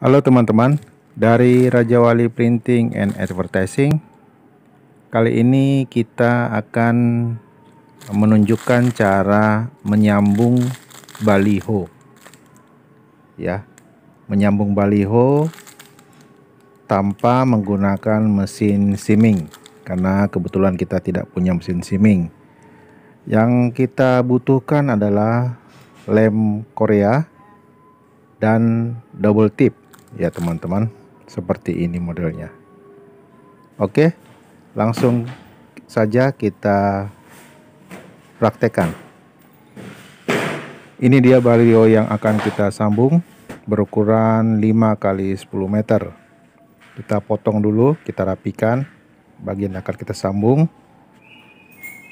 Halo teman-teman, dari Raja Wali Printing and Advertising. Kali ini kita akan menunjukkan cara menyambung baliho. Ya, menyambung baliho tanpa menggunakan mesin siming, karena kebetulan kita tidak punya mesin siming. Yang kita butuhkan adalah lem Korea dan double tip ya teman-teman seperti ini modelnya oke langsung saja kita praktekkan ini dia balio yang akan kita sambung berukuran 5 kali 10 meter kita potong dulu kita rapikan bagian akar akan kita sambung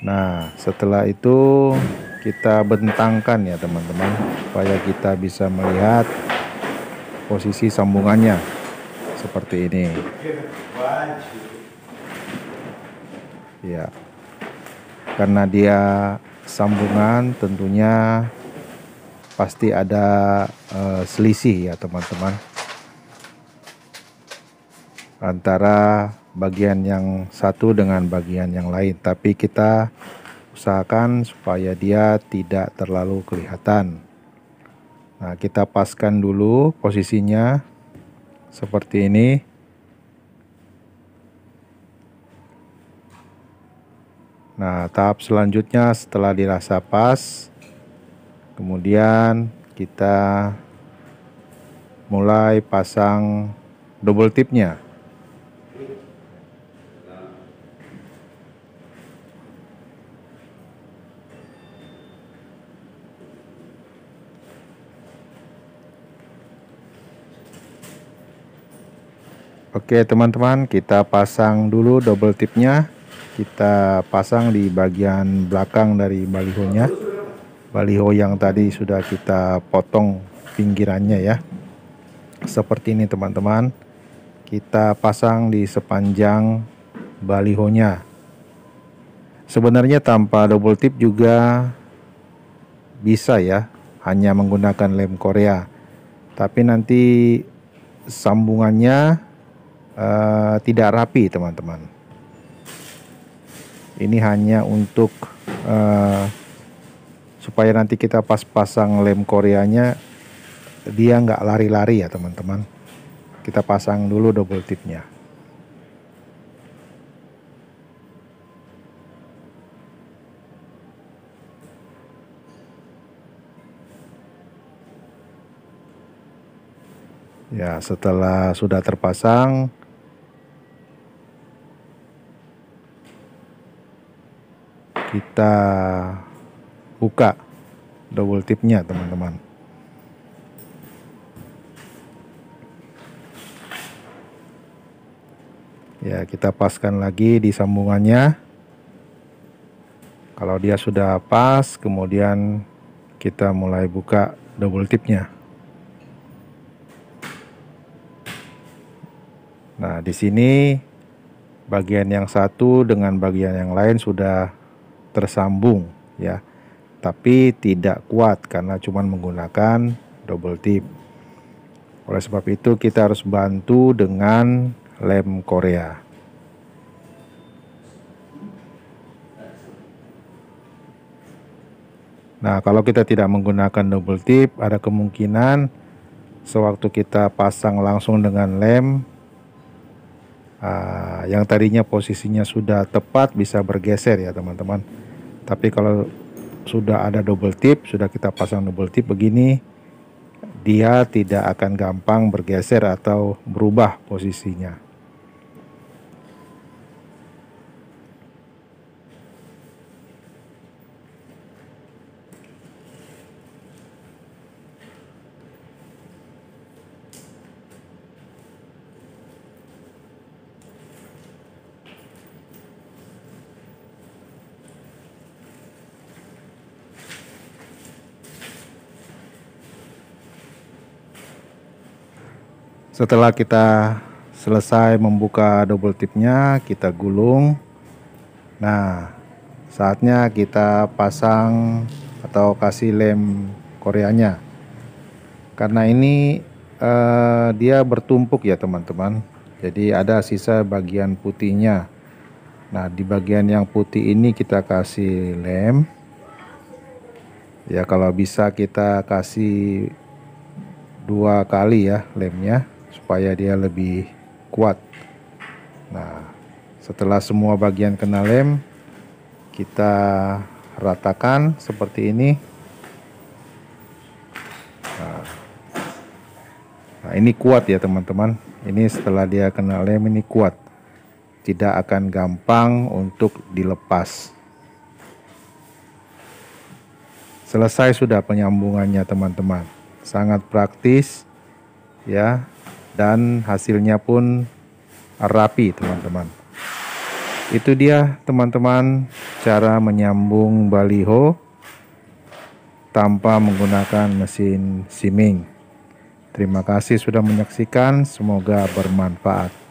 nah setelah itu kita bentangkan ya teman-teman supaya kita bisa melihat posisi sambungannya seperti ini ya karena dia sambungan tentunya pasti ada uh, selisih ya teman-teman antara bagian yang satu dengan bagian yang lain tapi kita usahakan supaya dia tidak terlalu kelihatan Nah, kita paskan dulu posisinya seperti ini. Nah, tahap selanjutnya setelah dirasa pas, kemudian kita mulai pasang double tipnya. Oke teman-teman kita pasang dulu double tipnya kita pasang di bagian belakang dari balihonya baliho yang tadi sudah kita potong pinggirannya ya seperti ini teman-teman kita pasang di sepanjang balihonya sebenarnya tanpa double tip juga bisa ya hanya menggunakan lem korea tapi nanti sambungannya Eh, tidak rapi teman-teman. Ini hanya untuk uh, supaya nanti kita pas pasang lem koreanya dia nggak lari-lari ya teman-teman. Kita pasang dulu double tipnya. Ya, setelah sudah terpasang, kita buka double tipnya teman-teman ya kita paskan lagi di sambungannya kalau dia sudah pas kemudian kita mulai buka double tipnya nah di sini bagian yang satu dengan bagian yang lain sudah tersambung ya tapi tidak kuat karena cuma menggunakan double tip oleh sebab itu kita harus bantu dengan lem Korea Nah, kalau kita tidak menggunakan double tip, ada kemungkinan sewaktu kita pasang langsung dengan lem uh, yang tadinya posisinya sudah tepat bisa bergeser ya, teman-teman. Tapi kalau sudah ada double tip, sudah kita pasang double tip begini, dia tidak akan gampang bergeser atau berubah posisinya. Setelah kita selesai membuka double tipnya, kita gulung. Nah, saatnya kita pasang atau kasih lem koreanya. Karena ini eh, dia bertumpuk ya teman-teman. Jadi ada sisa bagian putihnya. Nah, di bagian yang putih ini kita kasih lem. Ya, kalau bisa kita kasih dua kali ya lemnya supaya dia lebih kuat. Nah, setelah semua bagian kena lem, kita ratakan seperti ini. Nah, nah, ini kuat ya teman-teman. Ini setelah dia kena lem ini kuat. Tidak akan gampang untuk dilepas. Selesai sudah penyambungannya teman-teman. Sangat praktis ya dan hasilnya pun rapi teman-teman itu dia teman-teman cara menyambung baliho tanpa menggunakan mesin siming terima kasih sudah menyaksikan semoga bermanfaat